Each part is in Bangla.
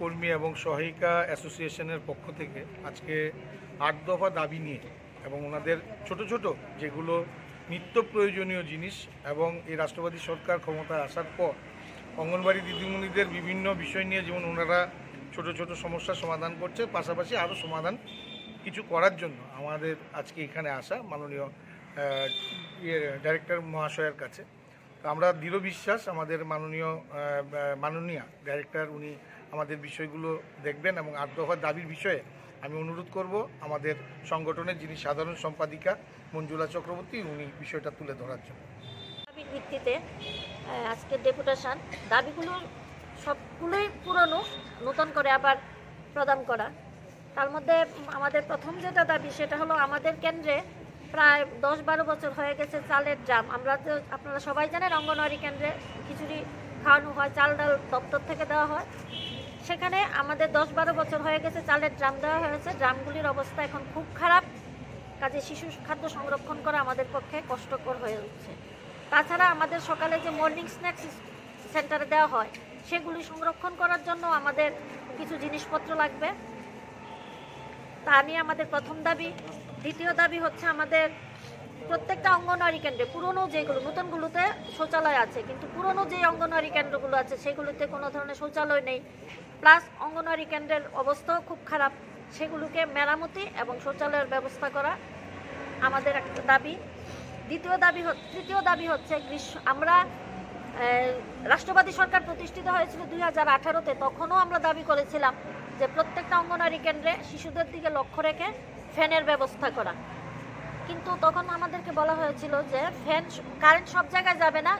কর্মী এবং সহায়িকা অ্যাসোসিয়েশনের পক্ষ থেকে আজকে আট দফা দাবি নিয়ে এবং ওনাদের ছোট ছোট যেগুলো নিত্য প্রয়োজনীয় জিনিস এবং এই রাষ্ট্রবাদী সরকার ক্ষমতায় আসার পর অঙ্গনবাড়ি দিদিমণিদের বিভিন্ন বিষয় নিয়ে যেমন ওনারা ছোট ছোট সমস্যার সমাধান করছে পাশাপাশি আরও সমাধান কিছু করার জন্য আমাদের আজকে এখানে আসা মাননীয় ডাইরেক্টর ইয়ে, মহাশয়ের কাছে আমরা দৃঢ় বিশ্বাস আমাদের মাননীয় মাননীয়া ডাইরেক্টর উনি আমাদের বিষয়গুলো দেখবেন এবং আট দফার দাবির বিষয়ে আমি অনুরোধ করব আমাদের সংগঠনের যিনি সাধারণ সম্পাদিকা মঞ্জুলা চক্রবর্তী উনি বিষয়টা তুলে ধরার জন্য দাবির ভিত্তিতে আজকে ডেপুটেশন দাবিগুলো সবগুলোই পুরনো নতুন করে আবার প্রদান করা তার মধ্যে আমাদের প্রথম যেটা দাবি সেটা হলো আমাদের কেন্দ্রে প্রায় দশ বারো বছর হয়ে গেছে চালের ড্রাম আমরা তো আপনারা সবাই জানেন অঙ্গনওয়াড়ি কেন্দ্রে খিচুড়ি খাওয়ানো হয় চাল ডাল দপ্তর থেকে দেওয়া হয় সেখানে আমাদের দশ বারো বছর হয়ে গেছে চালের ড্রাম দেওয়া হয়েছে ড্রামগুলির অবস্থা এখন খুব খারাপ কাজে শিশু খাদ্য সংরক্ষণ করা আমাদের পক্ষে কষ্টকর হয়ে উঠছে তাছাড়া আমাদের সকালে যে মর্নিং স্ন্যাক্স সেন্টারে দেওয়া হয় সেগুলি সংরক্ষণ করার জন্য আমাদের কিছু জিনিসপত্র লাগবে তা নিয়ে আমাদের প্রথম দাবি দ্বিতীয় দাবি হচ্ছে আমাদের প্রত্যেকটা অঙ্গনওয়াড়ি কেন্দ্রে পুরনো যেগুলো নতুনগুলোতে শৌচালয় আছে কিন্তু পুরনো যে অঙ্গনওয়াড়ি কেন্দ্রগুলো আছে সেগুলোতে কোনো ধরনের শৌচালয় নেই প্লাস অঙ্গনওয়াড়ি কেন্দ্রের অবস্থাও খুব খারাপ সেগুলোকে মেরামতি এবং শৌচালয়ের ব্যবস্থা করা আমাদের একটা দাবি দ্বিতীয় দাবি তৃতীয় দাবি হচ্ছে গ্রীষ্ম আমরা রাষ্ট্রবাদী সরকার প্রতিষ্ঠিত হয়েছিল দুই হাজার আঠারোতে তখনও আমরা দাবি করেছিলাম যে প্রত্যেকটা অঙ্গনওয়াড়ি কেন্দ্রে শিশুদের দিকে লক্ষ্য রেখে ফ্যানের ব্যবস্থা করা কিন্তু তখন আমাদেরকে বলা হয়েছিল যে ফ্যান কারেন্ট সব জায়গায় যাবে না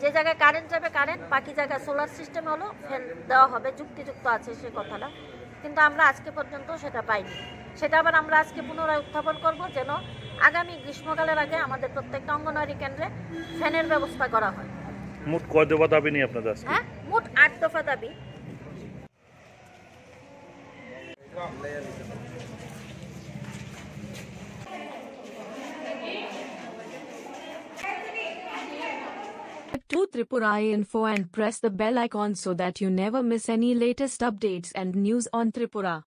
যে জায়গায় কারেন্ট যাবে কারেন্ট বাকি জায়গায় সোলার সিস্টেম হলো ফ্যান দেওয়া হবে যুক্তিযুক্ত আছে সে কথাটা কিন্তু আমরা আজকে পর্যন্ত সেটা পাইনি সেটা আবার আমরা আজকে পুনরায় উত্থাপন করব যেন আগামী গ্রীষ্মকালের আগে আমাদের প্রত্যেকটা অঙ্গনওয়াড়ি কেন্দ্রে ফ্যানের ব্যবস্থা করা হয় মোট কয় দফা দাবি নিয়ে আপনাদের হ্যাঁ মোট আট দফা দাবি Tripura Info and press the bell icon so that you never miss any latest updates and news on Tripura.